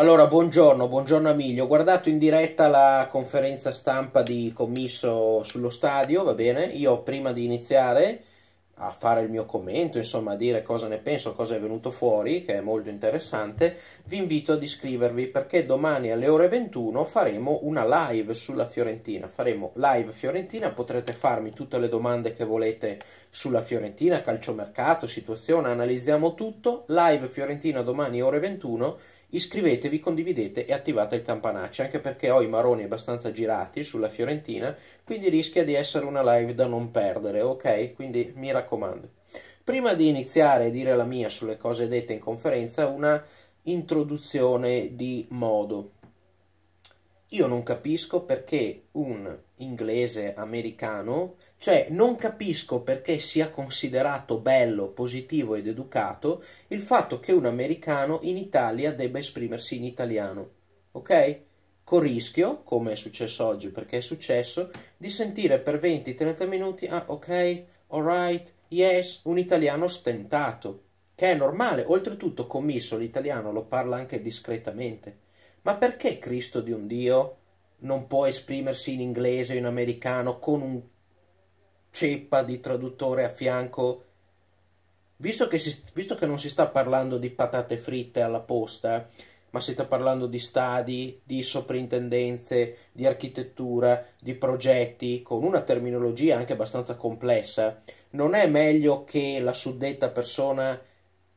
Allora, buongiorno, buongiorno Emilio. Ho guardato in diretta la conferenza stampa di commisso sullo stadio, va bene? Io prima di iniziare a fare il mio commento, insomma a dire cosa ne penso, cosa è venuto fuori, che è molto interessante, vi invito ad iscrivervi perché domani alle ore 21 faremo una live sulla Fiorentina, faremo live Fiorentina, potrete farmi tutte le domande che volete sulla Fiorentina, calciomercato, situazione, analizziamo tutto, live Fiorentina domani ore 21 Iscrivetevi, condividete e attivate il campanaccio, anche perché ho i maroni abbastanza girati sulla Fiorentina, quindi rischia di essere una live da non perdere, ok? Quindi mi raccomando. Prima di iniziare e dire la mia sulle cose dette in conferenza, una introduzione di modo. Io non capisco perché un inglese americano cioè, non capisco perché sia considerato bello, positivo ed educato il fatto che un americano in Italia debba esprimersi in italiano, ok? Con rischio, come è successo oggi, perché è successo, di sentire per 20-30 minuti, ah ok, alright, yes, un italiano stentato, che è normale, oltretutto commisso l'italiano lo parla anche discretamente. Ma perché Cristo di un Dio non può esprimersi in inglese o in americano con un ceppa di traduttore a fianco. Visto che, si, visto che non si sta parlando di patate fritte alla posta, ma si sta parlando di stadi, di soprintendenze, di architettura, di progetti, con una terminologia anche abbastanza complessa, non è meglio che la suddetta persona,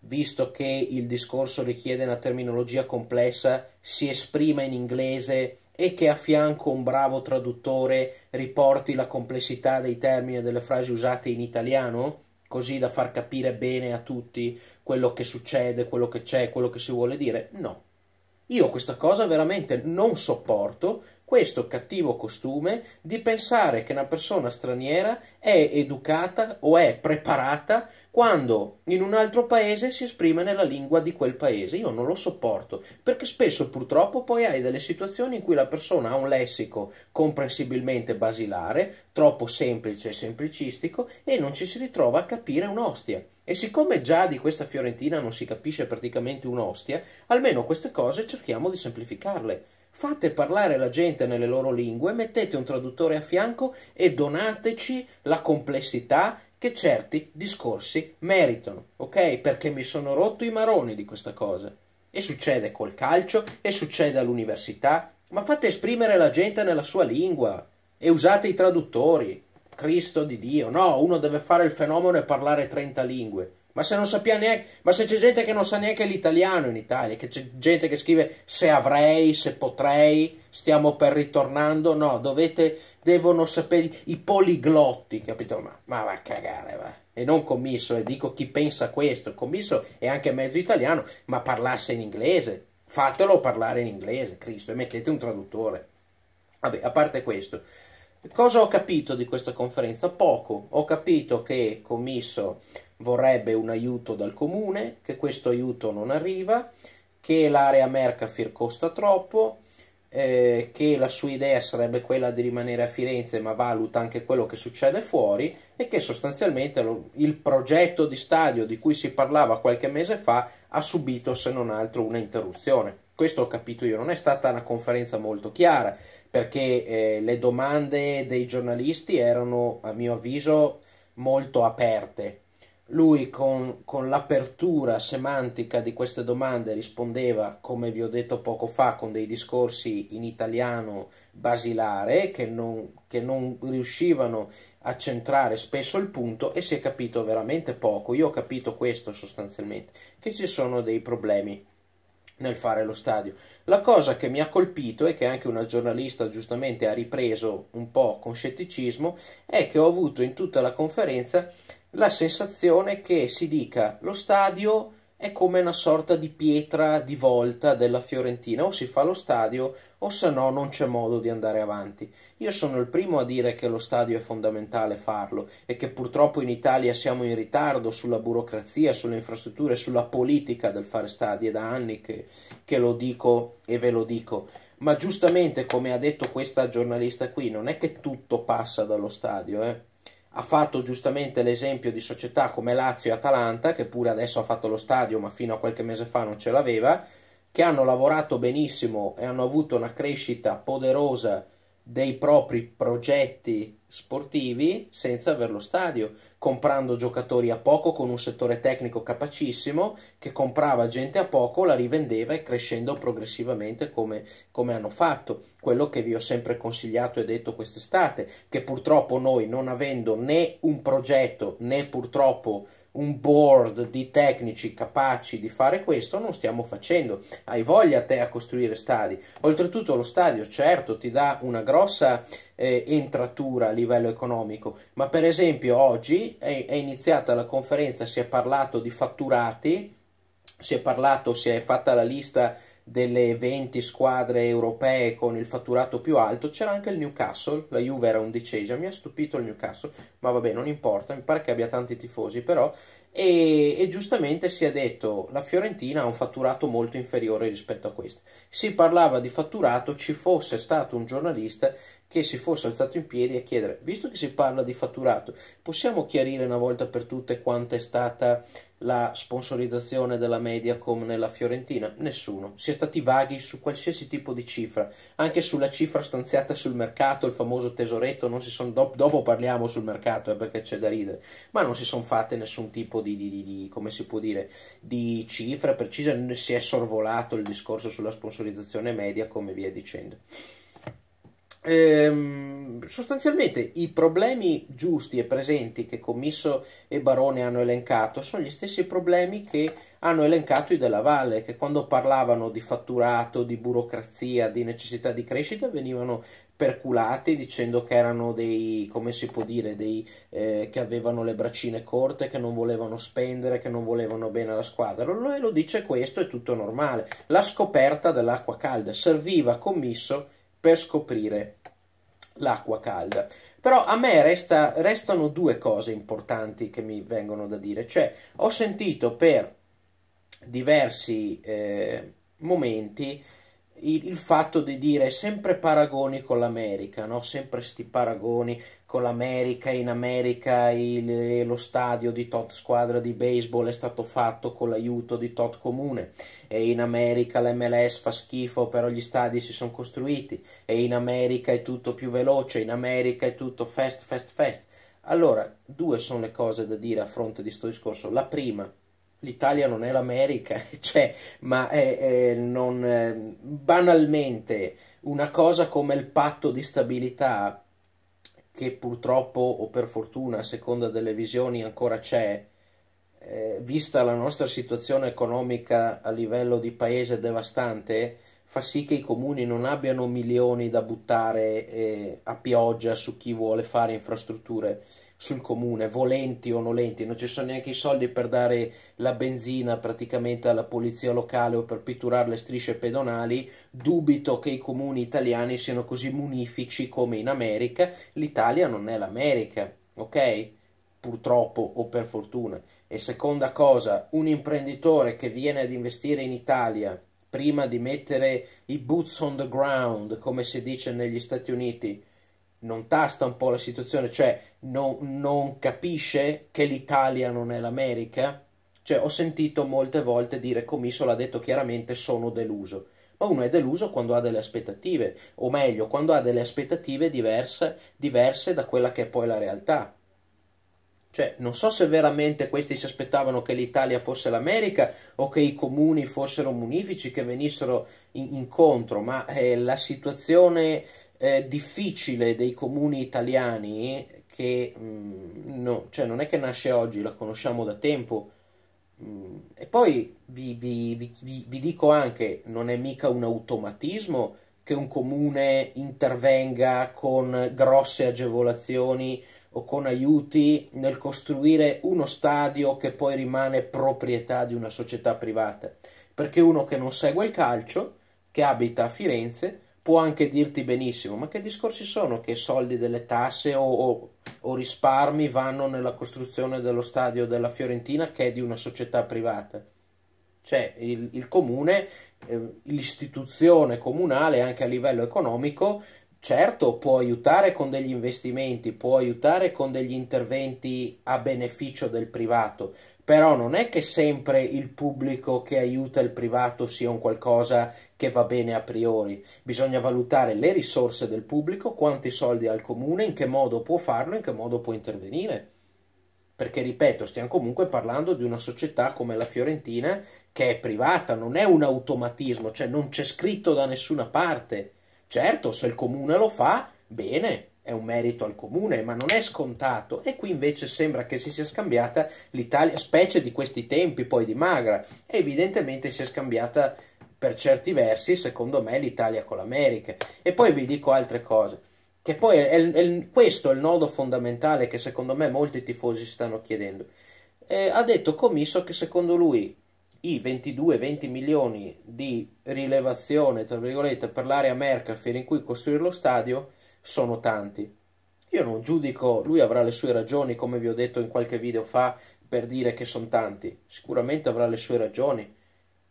visto che il discorso richiede una terminologia complessa, si esprima in inglese e che a fianco un bravo traduttore riporti la complessità dei termini e delle frasi usate in italiano, così da far capire bene a tutti quello che succede, quello che c'è, quello che si vuole dire? No. Io questa cosa veramente non sopporto questo cattivo costume di pensare che una persona straniera è educata o è preparata quando in un altro paese si esprime nella lingua di quel paese. Io non lo sopporto, perché spesso purtroppo poi hai delle situazioni in cui la persona ha un lessico comprensibilmente basilare, troppo semplice e semplicistico, e non ci si ritrova a capire un'ostia. E siccome già di questa Fiorentina non si capisce praticamente un'ostia, almeno queste cose cerchiamo di semplificarle. Fate parlare la gente nelle loro lingue, mettete un traduttore a fianco e donateci la complessità che certi discorsi meritano, ok? Perché mi sono rotto i maroni di questa cosa. E succede col calcio, e succede all'università, ma fate esprimere la gente nella sua lingua e usate i traduttori. Cristo di Dio, no, uno deve fare il fenomeno e parlare 30 lingue. Ma se non sappiamo neanche, ma se c'è gente che non sa neanche l'italiano in Italia, che c'è gente che scrive se avrei, se potrei, stiamo per ritornando, no, dovete, devono sapere i poliglotti, capito? Ma, ma va a cagare, va. E non commisso, e dico chi pensa questo, commisso è anche mezzo italiano, ma parlasse in inglese, fatelo parlare in inglese, Cristo, e mettete un traduttore. Vabbè, a parte questo, cosa ho capito di questa conferenza? Poco. Ho capito che Commisso vorrebbe un aiuto dal comune, che questo aiuto non arriva, che l'area Mercafir costa troppo, eh, che la sua idea sarebbe quella di rimanere a Firenze ma valuta anche quello che succede fuori e che sostanzialmente lo, il progetto di stadio di cui si parlava qualche mese fa ha subito se non altro una interruzione. Questo ho capito io, non è stata una conferenza molto chiara perché eh, le domande dei giornalisti erano a mio avviso molto aperte lui con, con l'apertura semantica di queste domande rispondeva, come vi ho detto poco fa, con dei discorsi in italiano basilare che non, che non riuscivano a centrare spesso il punto e si è capito veramente poco. Io ho capito questo sostanzialmente, che ci sono dei problemi nel fare lo stadio. La cosa che mi ha colpito e che anche una giornalista giustamente ha ripreso un po' con scetticismo è che ho avuto in tutta la conferenza la sensazione che si dica lo stadio è come una sorta di pietra di volta della Fiorentina, o si fa lo stadio o se no non c'è modo di andare avanti. Io sono il primo a dire che lo stadio è fondamentale farlo e che purtroppo in Italia siamo in ritardo sulla burocrazia, sulle infrastrutture, sulla politica del fare stadi, è da anni che, che lo dico e ve lo dico. Ma giustamente, come ha detto questa giornalista qui, non è che tutto passa dallo stadio, eh ha fatto giustamente l'esempio di società come Lazio e Atalanta, che pure adesso ha fatto lo stadio, ma fino a qualche mese fa non ce l'aveva, che hanno lavorato benissimo e hanno avuto una crescita poderosa dei propri progetti sportivi senza aver lo stadio, comprando giocatori a poco con un settore tecnico capacissimo che comprava gente a poco, la rivendeva e crescendo progressivamente come, come hanno fatto. Quello che vi ho sempre consigliato e detto quest'estate, che purtroppo noi non avendo né un progetto né purtroppo un board di tecnici capaci di fare questo non stiamo facendo. Hai voglia te a costruire stadi. Oltretutto lo stadio certo ti dà una grossa eh, entratura a livello economico, ma per esempio oggi è, è iniziata la conferenza, si è parlato di fatturati, si è parlato, si è fatta la lista delle 20 squadre europee con il fatturato più alto c'era anche il Newcastle, la Juve era undicesima, mi ha stupito il Newcastle, ma vabbè non importa, mi pare che abbia tanti tifosi però, e, e giustamente si è detto la Fiorentina ha un fatturato molto inferiore rispetto a questo. Si parlava di fatturato, ci fosse stato un giornalista che si fosse alzato in piedi a chiedere, visto che si parla di fatturato, possiamo chiarire una volta per tutte quanto è stata la sponsorizzazione della Mediacom nella Fiorentina? Nessuno. Si è stati vaghi su qualsiasi tipo di cifra, anche sulla cifra stanziata sul mercato, il famoso tesoretto, non si sono, do, dopo parliamo sul mercato eh, perché c'è da ridere, ma non si sono fatte nessun tipo di, di, di, di, come si può dire, di cifra precisa, si è sorvolato il discorso sulla sponsorizzazione Mediacom e via dicendo. Ehm, sostanzialmente i problemi giusti e presenti che Commisso e Barone hanno elencato sono gli stessi problemi che hanno elencato i della Valle, che quando parlavano di fatturato, di burocrazia, di necessità di crescita venivano perculati dicendo che erano dei, come si può dire, dei eh, che avevano le braccine corte, che non volevano spendere, che non volevano bene alla squadra. Lui lo dice questo, è tutto normale. La scoperta dell'acqua calda serviva Commisso per scoprire l'acqua calda. Però a me resta, restano due cose importanti che mi vengono da dire. Cioè, ho sentito per diversi eh, momenti il, il, fatto di dire sempre paragoni con l'America, no? sempre sti paragoni con l'America, in America il, eh, lo stadio di tot squadra di baseball è stato fatto con l'aiuto di tot comune e in America l'MLS fa schifo però gli stadi si sono costruiti e in America è tutto più veloce, in America è tutto fast fast fast. Allora, due sono le cose da dire a fronte di questo discorso. La prima, l'Italia non è l'America, cioè, ma è, è non, eh, banalmente una cosa come il patto di stabilità che purtroppo o per fortuna a seconda delle visioni ancora c'è, eh, vista la nostra situazione economica a livello di paese devastante, fa sì che i comuni non abbiano milioni da buttare eh, a pioggia su chi vuole fare infrastrutture sul comune, volenti o nolenti, non ci sono neanche i soldi per dare la benzina praticamente alla polizia locale o per pitturare le strisce pedonali, dubito che i comuni italiani siano così munifici come in America, l'Italia non è l'America, ok? Purtroppo o per fortuna. E seconda cosa, un imprenditore che viene ad investire in Italia prima di mettere i boots on the ground, come si dice negli Stati Uniti, non tasta un po' la situazione, cioè non, non capisce che l'Italia non è l'America? Cioè, ho sentito molte volte dire, Comiso l'ha detto chiaramente, sono deluso. Ma uno è deluso quando ha delle aspettative, o meglio, quando ha delle aspettative diverse, diverse da quella che è poi la realtà. Cioè, non so se veramente questi si aspettavano che l'Italia fosse l'America o che i comuni fossero munifici, che venissero in, incontro, ma eh, la situazione eh, difficile dei comuni italiani che mh, mm, no, cioè non è che nasce oggi, la conosciamo da tempo. Mh, mm, e poi vi, vi, vi, vi, dico anche, non è mica un automatismo che un comune intervenga con grosse agevolazioni o con aiuti nel costruire uno stadio che poi rimane proprietà di una società privata. Perché uno che non segue il calcio, che abita a Firenze, può anche dirti benissimo, ma che discorsi sono che soldi delle tasse o, o, o risparmi vanno nella costruzione dello stadio della Fiorentina che è di una società privata? Cioè il, il comune, eh, l'istituzione comunale anche a livello economico, certo può aiutare con degli investimenti, può aiutare con degli interventi a beneficio del privato, però non è che sempre il pubblico che aiuta il privato sia un qualcosa che va bene a priori, bisogna valutare le risorse del pubblico, quanti soldi ha il comune, in che modo può farlo, in che modo può intervenire. Perché ripeto, stiamo comunque parlando di una società come la Fiorentina che è privata, non è un automatismo, cioè non c'è scritto da nessuna parte. Certo, se il comune lo fa, bene, è un merito al comune, ma non è scontato. E qui invece sembra che si sia scambiata l'Italia, specie di questi tempi poi di Magra, e evidentemente si è scambiata per certi versi, secondo me, l'Italia con l'America. E poi vi dico altre cose, che poi è, è, questo è il nodo fondamentale che secondo me molti tifosi stanno chiedendo. Eh, ha detto Comisso che secondo lui i 22-20 milioni di rilevazione, tra virgolette, per l'area Merkel in cui costruire lo stadio sono tanti. Io non giudico, lui avrà le sue ragioni, come vi ho detto in qualche video fa, per dire che sono tanti. Sicuramente avrà le sue ragioni,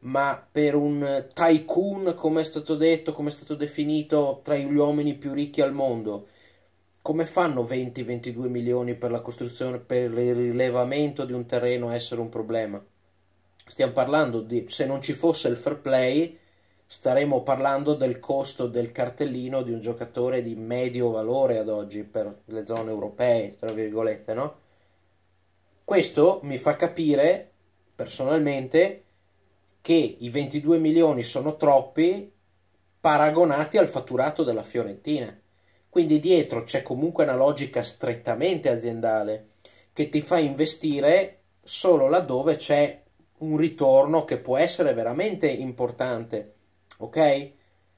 ma per un tycoon, come è stato detto, come è stato definito tra gli uomini più ricchi al mondo, come fanno 20-22 milioni per la costruzione, per il rilevamento di un terreno essere un problema? Stiamo parlando di se non ci fosse il fair play staremo parlando del costo del cartellino di un giocatore di medio valore ad oggi per le zone europee, tra virgolette, no? Questo mi fa capire personalmente che i 22 milioni sono troppi paragonati al fatturato della Fiorentina. Quindi dietro c'è comunque una logica strettamente aziendale che ti fa investire solo laddove c'è un ritorno che può essere veramente importante ok?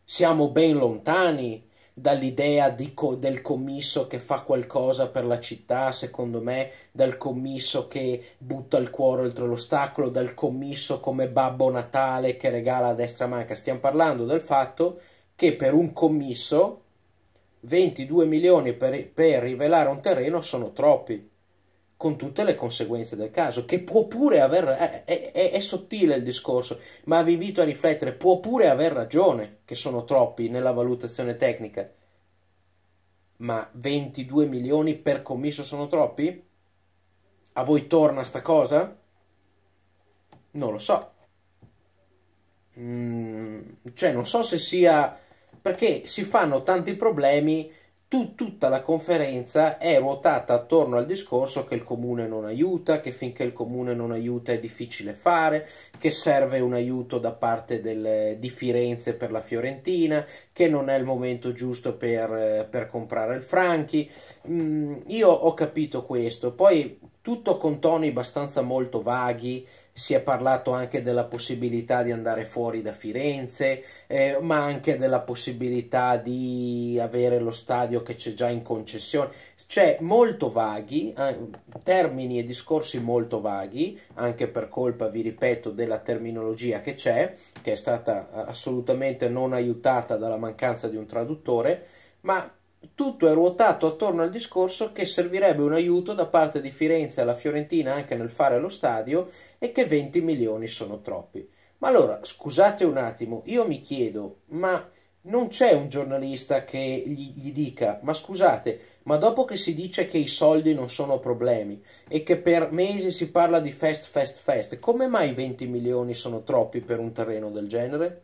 Siamo ben lontani dall'idea co- del commisso che fa qualcosa per la città, secondo me, dal commisso che butta il cuore oltre l'ostacolo, dal commisso come Babbo Natale che regala a destra manca. Stiamo parlando del fatto che per un commisso 22 milioni per, per rivelare un terreno sono troppi con tutte le conseguenze del caso, che può pure aver, eh, è, è, è, sottile il discorso, ma vi invito a riflettere, può pure aver ragione che sono troppi nella valutazione tecnica, ma 22 milioni per commisso sono troppi? A voi torna sta cosa? Non lo so. Mm, cioè, non so se sia... perché si fanno tanti problemi tu, tutta la conferenza è ruotata attorno al discorso che il comune non aiuta, che finché il comune non aiuta è difficile fare, che serve un aiuto da parte del, di Firenze per la Fiorentina, che non è il momento giusto per, eh, per comprare il Franchi. Mm, io ho capito questo, poi tutto con toni abbastanza molto vaghi, si è parlato anche della possibilità di andare fuori da Firenze, eh, ma anche della possibilità di avere lo stadio che c'è già in concessione, cioè molto vaghi, eh, termini e discorsi molto vaghi, anche per colpa, vi ripeto, della terminologia che c'è, che è stata eh, assolutamente non aiutata dalla mancanza di un traduttore, ma tutto è ruotato attorno al discorso che servirebbe un aiuto da parte di Firenze alla Fiorentina anche nel fare lo stadio e che 20 milioni sono troppi. Ma allora, scusate un attimo, io mi chiedo, ma non c'è un giornalista che gli, gli, dica, ma scusate, ma dopo che si dice che i soldi non sono problemi e che per mesi si parla di fest, fest, fest, come mai 20 milioni sono troppi per un terreno del genere?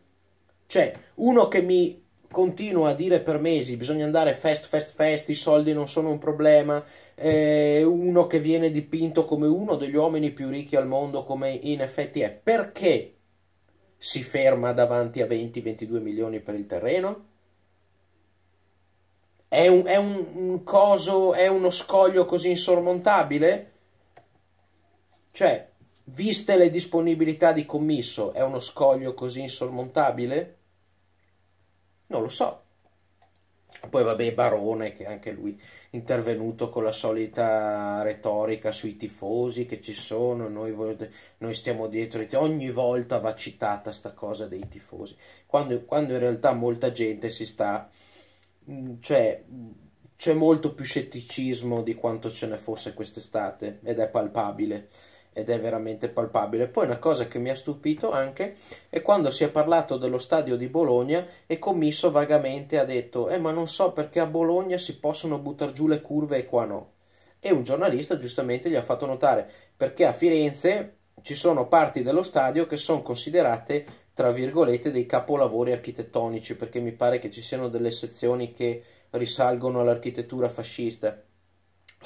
Cioè, uno che mi continua a dire per mesi bisogna andare fast, fast, fast, i soldi non sono un problema, eh, uno che viene dipinto come uno degli uomini più ricchi al mondo come in effetti è, perché si ferma davanti a 20-22 milioni per il terreno? È un, è un, un coso, è uno scoglio così insormontabile? Cioè, viste le disponibilità di commisso, è uno scoglio così insormontabile? Non lo so. Poi vabbè Barone che anche lui è intervenuto con la solita retorica sui tifosi che ci sono, noi, noi stiamo dietro, ogni volta va citata sta cosa dei tifosi, quando, quando in realtà molta gente si sta, mm, cioè c'è molto più scetticismo di quanto ce ne fosse quest'estate ed è palpabile ed è veramente palpabile. Poi una cosa che mi ha stupito anche è quando si è parlato dello stadio di Bologna e Commisso vagamente ha detto eh ma non so perché a Bologna si possono buttare giù le curve e qua no. E un giornalista giustamente gli ha fatto notare perché a Firenze ci sono parti dello stadio che sono considerate tra virgolette dei capolavori architettonici perché mi pare che ci siano delle sezioni che risalgono all'architettura fascista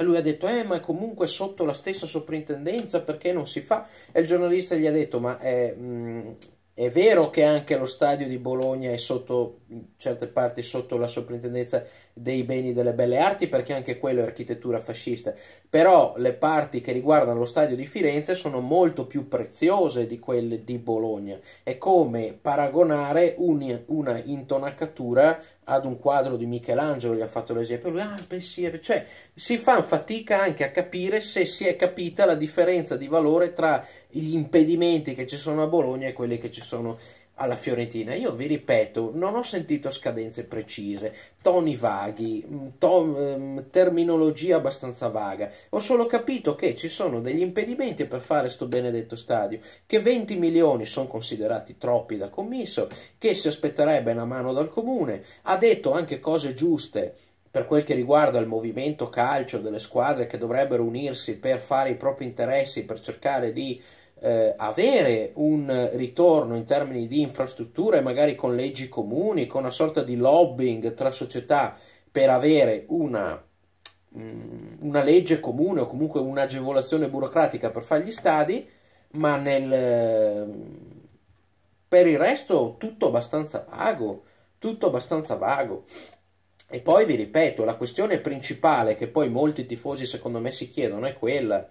lui ha detto, eh, ma è comunque sotto la stessa soprintendenza, perché non si fa? E il giornalista gli ha detto, ma è, mh, mm, è vero che anche lo stadio di Bologna è sotto, in certe parti, sotto la soprintendenza dei beni delle belle arti perché anche quello è architettura fascista, però le parti che riguardano lo stadio di Firenze sono molto più preziose di quelle di Bologna. È come paragonare un, una intonacatura ad un quadro di Michelangelo, gli ha fatto l'esempio, lui, ah, beh, sì, cioè si fa fatica anche a capire se si è capita la differenza di valore tra gli impedimenti che ci sono a Bologna e quelli che ci sono alla Fiorentina. Io vi ripeto, non ho sentito scadenze precise, toni vaghi, mm, to- ehm, terminologia abbastanza vaga. Ho solo capito che ci sono degli impedimenti per fare sto benedetto stadio, che 20 milioni sono considerati troppi da commisso, che si aspetterebbe una mano dal comune. Ha detto anche cose giuste per quel che riguarda il movimento calcio delle squadre che dovrebbero unirsi per fare i propri interessi, per cercare di eh, avere un ritorno in termini di infrastrutture, magari con leggi comuni, con una sorta di lobbying tra società per avere una, mh, mm, una legge comune o comunque un'agevolazione burocratica per fare gli stadi, ma nel, mm, per il resto tutto abbastanza vago, tutto abbastanza vago. E poi vi ripeto, la questione principale che poi molti tifosi secondo me si chiedono è quella,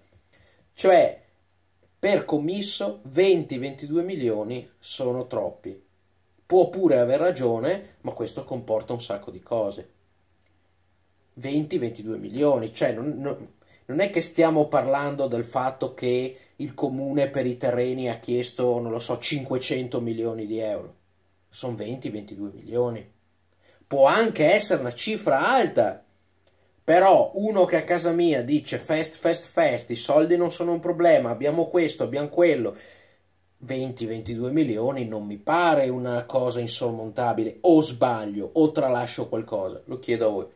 cioè per commisso 20-22 milioni sono troppi. Può pure aver ragione, ma questo comporta un sacco di cose. 20-22 milioni, cioè non, non, non è che stiamo parlando del fatto che il comune per i terreni ha chiesto, non lo so, 500 milioni di euro. Sono 20-22 milioni. Può anche essere una cifra alta, però uno che a casa mia dice fest, fest, fest, i soldi non sono un problema, abbiamo questo, abbiamo quello, 20-22 milioni non mi pare una cosa insormontabile, o sbaglio, o tralascio qualcosa, lo chiedo a voi.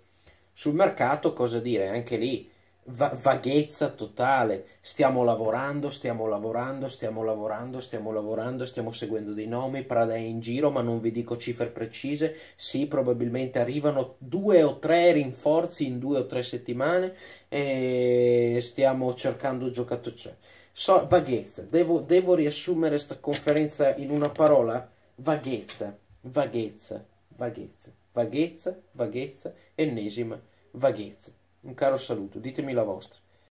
Sul mercato cosa dire? Anche lì va vaghezza totale. Stiamo lavorando, stiamo lavorando, stiamo lavorando, stiamo lavorando, stiamo seguendo dei nomi, Prada è in giro, ma non vi dico cifre precise. Sì, probabilmente arrivano due o tre rinforzi in due o tre settimane e stiamo cercando giocatori. So, vaghezza, devo, devo riassumere questa conferenza in una parola? Vaghezza, vaghezza, vaghezza, vaghezza, vaghezza, ennesima vaghezza. Un caro saluto, ditemi la vostra.